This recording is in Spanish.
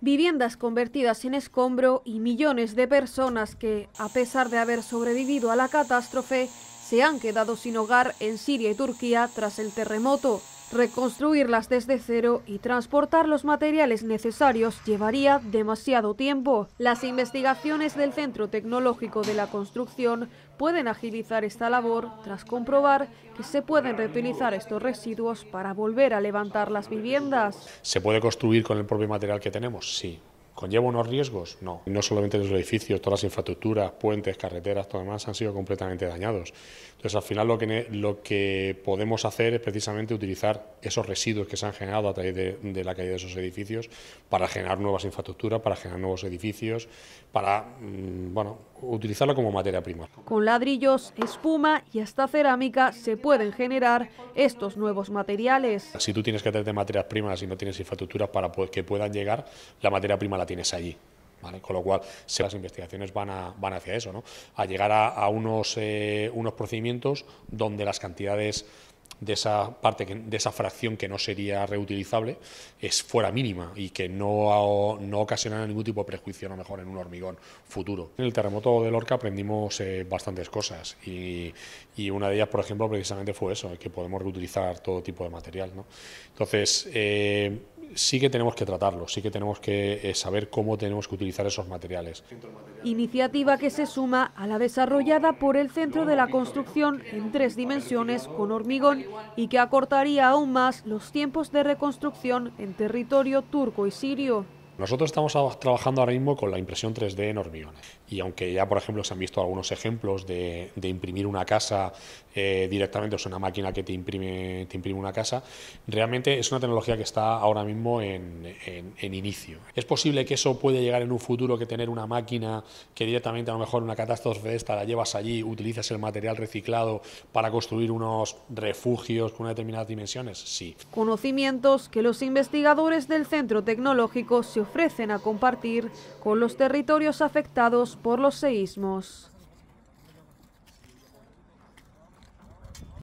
viviendas convertidas en escombro y millones de personas que, a pesar de haber sobrevivido a la catástrofe, se han quedado sin hogar en Siria y Turquía tras el terremoto. Reconstruirlas desde cero y transportar los materiales necesarios llevaría demasiado tiempo. Las investigaciones del Centro Tecnológico de la Construcción pueden agilizar esta labor tras comprobar que se pueden reutilizar estos residuos para volver a levantar las viviendas. ¿Se puede construir con el propio material que tenemos? Sí, ¿Conlleva unos riesgos? No. No solamente los edificios, todas las infraestructuras, puentes, carreteras, todo demás han sido completamente dañados. Entonces, al final lo que, lo que podemos hacer es precisamente utilizar esos residuos que se han generado a través de, de la caída de esos edificios para generar nuevas infraestructuras, para generar nuevos edificios, para, mm, bueno, utilizarla como materia prima. Con ladrillos, espuma y hasta cerámica se pueden generar estos nuevos materiales. Si tú tienes que tener materias primas y no tienes infraestructuras para que puedan llegar, la materia prima la tienes allí. Con lo cual, las investigaciones van, hacia eso, ¿no? a llegar a, unos, eh, unos procedimientos donde las cantidades de esa parte, de esa fracción que no sería reutilizable, es fuera mínima y que no, no ocasionara ningún tipo de prejuicio, a lo mejor, en un hormigón futuro. En el terremoto de Lorca aprendimos eh, bastantes cosas y, una de ellas, por ejemplo, precisamente fue eso, que podemos reutilizar todo tipo de material. ¿no? Entonces, eh, sí que tenemos que tratarlo, sí que tenemos que eh, saber cómo tenemos que utilizar esos materiales. Iniciativa que se suma a la desarrollada por el Centro de la Construcción en tres dimensiones con hormigón y que acortaría aún más los tiempos de reconstrucción en territorio turco y sirio. Nosotros estamos trabajando ahora mismo con la impresión 3D en hormigón. Y aunque ya, por ejemplo, se han visto algunos ejemplos de, imprimir una casa eh, directamente, es una máquina que te imprime, una casa, realmente es una tecnología que está ahora mismo en, inicio. ¿Es posible que eso puede llegar en un futuro que tener una máquina que directamente a lo mejor una catástrofe de esta la llevas allí, utilizas el material reciclado para construir unos refugios con determinadas dimensiones? Sí. Conocimientos que los investigadores del Centro Tecnológico se ofrecen a compartir con los territorios afectados por los seísmos.